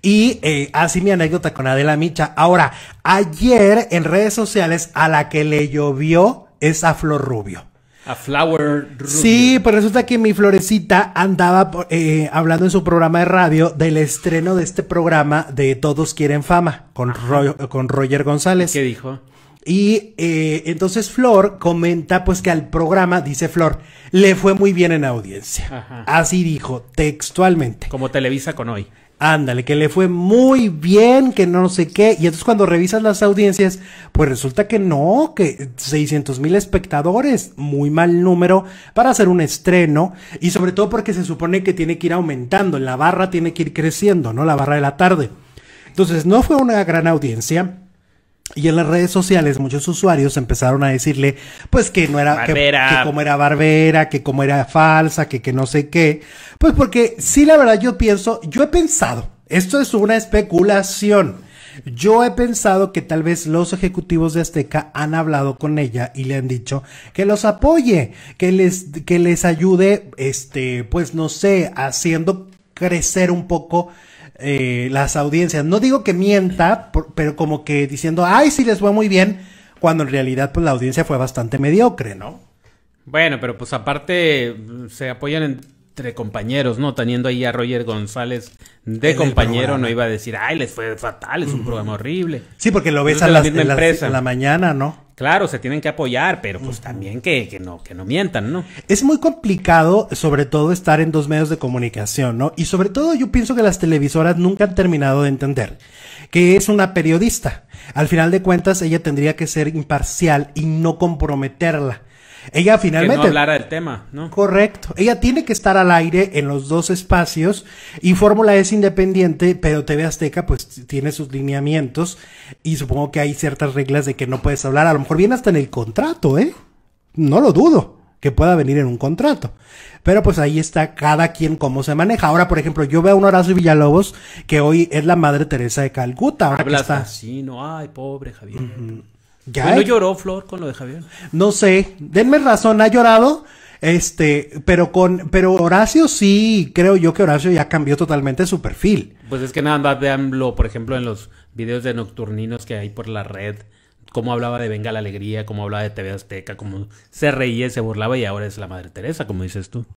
Y eh, así mi anécdota con Adela Micha. Ahora, ayer en redes sociales a la que le llovió es a Flor Rubio. A Flower Rubio. Sí, pues resulta que mi florecita andaba eh, hablando en su programa de radio del estreno de este programa de Todos Quieren Fama con, Roger González. ¿Qué dijo? Y eh, entonces Flor comenta pues que al programa, dice Flor, le fue muy bien en audiencia. Así dijo textualmente. Como Televisa con hoy ándale, que le fue muy bien, que no sé qué. Y entonces cuando revisas las audiencias, pues resulta que no, que 600 mil espectadores, muy mal número para hacer un estreno. Y sobre todo porque se supone que tiene que ir aumentando, la barra tiene que ir creciendo, ¿no? La barra de la tarde. Entonces no fue una gran audiencia. Y en las redes sociales muchos usuarios empezaron a decirle, pues que no era, que, como era barbera, que como era falsa, que, que no sé qué. Pues porque sí, la verdad yo pienso, yo he pensado, esto es una especulación. Yo he pensado que tal vez los ejecutivos de Azteca han hablado con ella y le han dicho que los apoye, que les, que les ayude, este, pues no sé, haciendo crecer un poco eh, las audiencias. No digo que mienta, pero como que diciendo, ay, sí les fue muy bien, cuando en realidad pues la audiencia fue bastante mediocre, ¿no? Bueno, pero pues aparte se apoyan entre compañeros, ¿no? Teniendo ahí a Roger González de compañero, no iba a decir, ay, les fue fatal, es un programa horrible. Sí, porque lo ves a las, la, en la mañana, ¿no? Claro, se tienen que apoyar, pero pues también que, que, no, que no mientan, ¿no? Es muy complicado, sobre todo, estar en dos medios de comunicación, ¿no? Y sobre todo yo pienso que las televisoras nunca han terminado de entender que es una periodista. Al final de cuentas, ella tendría que ser imparcial y no comprometerla. Ella finalmente... Que no hablara del tema, ¿no? Correcto. Ella tiene que estar al aire en los dos espacios y Fórmula e es independiente, pero TV Azteca pues tiene sus lineamientos y supongo que hay ciertas reglas de que no puedes hablar. A lo mejor viene hasta en el contrato, ¿eh? No lo dudo que pueda venir en un contrato. Pero pues ahí está cada quien cómo se maneja. Ahora, por ejemplo, yo veo a un Horacio Villalobos que hoy es la madre Teresa de Calcuta. Ahora está... sí no, ay, pobre Javier no eh. lloró Flor con lo de Javier. No sé, denme razón, ha llorado. Este, pero con, pero Horacio sí, creo yo que Horacio ya cambió totalmente su perfil. Pues es que nada más veanlo, por ejemplo, en los videos de nocturninos que hay por la red, cómo hablaba de Venga la Alegría, cómo hablaba de TV Azteca, cómo se reía, se burlaba y ahora es la Madre Teresa, como dices tú.